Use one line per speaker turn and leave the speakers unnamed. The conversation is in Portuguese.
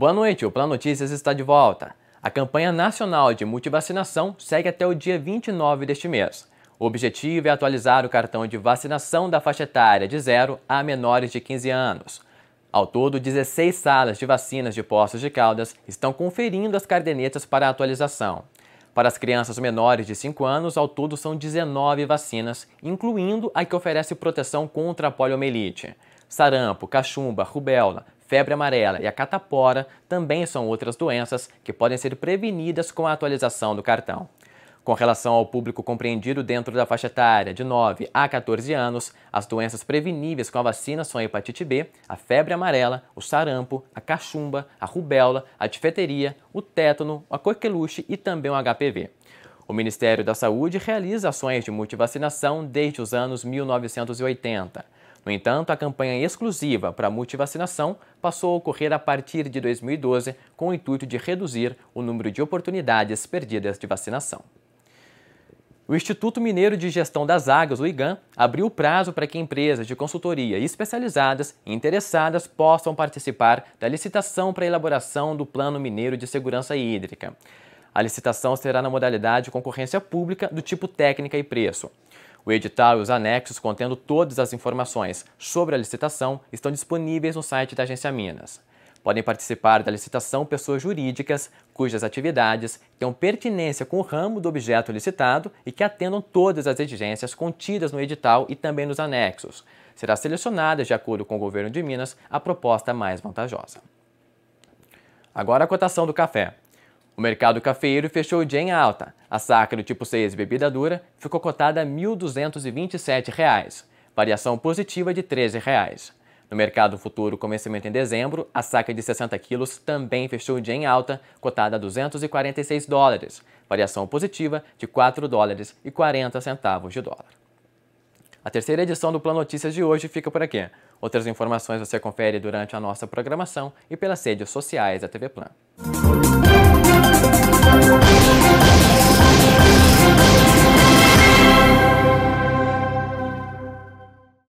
Boa noite, o Plano Notícias está de volta. A campanha nacional de multivacinação segue até o dia 29 deste mês. O objetivo é atualizar o cartão de vacinação da faixa etária de 0 a menores de 15 anos. Ao todo, 16 salas de vacinas de Poços de Caldas estão conferindo as cardenetas para a atualização. Para as crianças menores de 5 anos, ao todo são 19 vacinas, incluindo a que oferece proteção contra a poliomielite. Sarampo, cachumba, rubéola, febre amarela e a catapora também são outras doenças que podem ser prevenidas com a atualização do cartão. Com relação ao público compreendido dentro da faixa etária de 9 a 14 anos, as doenças preveníveis com a vacina são a hepatite B, a febre amarela, o sarampo, a cachumba, a rubéola, a difeteria, o tétano, a coqueluche e também o HPV. O Ministério da Saúde realiza ações de multivacinação desde os anos 1980. No entanto, a campanha exclusiva para a multivacinação passou a ocorrer a partir de 2012 com o intuito de reduzir o número de oportunidades perdidas de vacinação. O Instituto Mineiro de Gestão das Águas, o IGAN, abriu o prazo para que empresas de consultoria especializadas e interessadas possam participar da licitação para a elaboração do Plano Mineiro de Segurança Hídrica. A licitação será na modalidade concorrência pública do tipo técnica e preço. O edital e os anexos contendo todas as informações sobre a licitação estão disponíveis no site da Agência Minas. Podem participar da licitação pessoas jurídicas cujas atividades tenham pertinência com o ramo do objeto licitado e que atendam todas as exigências contidas no edital e também nos anexos. Será selecionada, de acordo com o governo de Minas, a proposta mais vantajosa. Agora a cotação do café. O mercado cafeiro fechou o dia em alta. A saca do tipo 6 bebida dura ficou cotada a R$ 1.227, variação positiva de R$ 13. Reais. No mercado futuro, começamento em dezembro, a saca de 60 quilos também fechou o dia em alta, cotada a 246 dólares, variação positiva de 4 dólares e 40 centavos de dólar. A terceira edição do Plano Notícias de hoje fica por aqui. Outras informações você confere durante a nossa programação e pelas redes sociais da TV Plan. Thank you.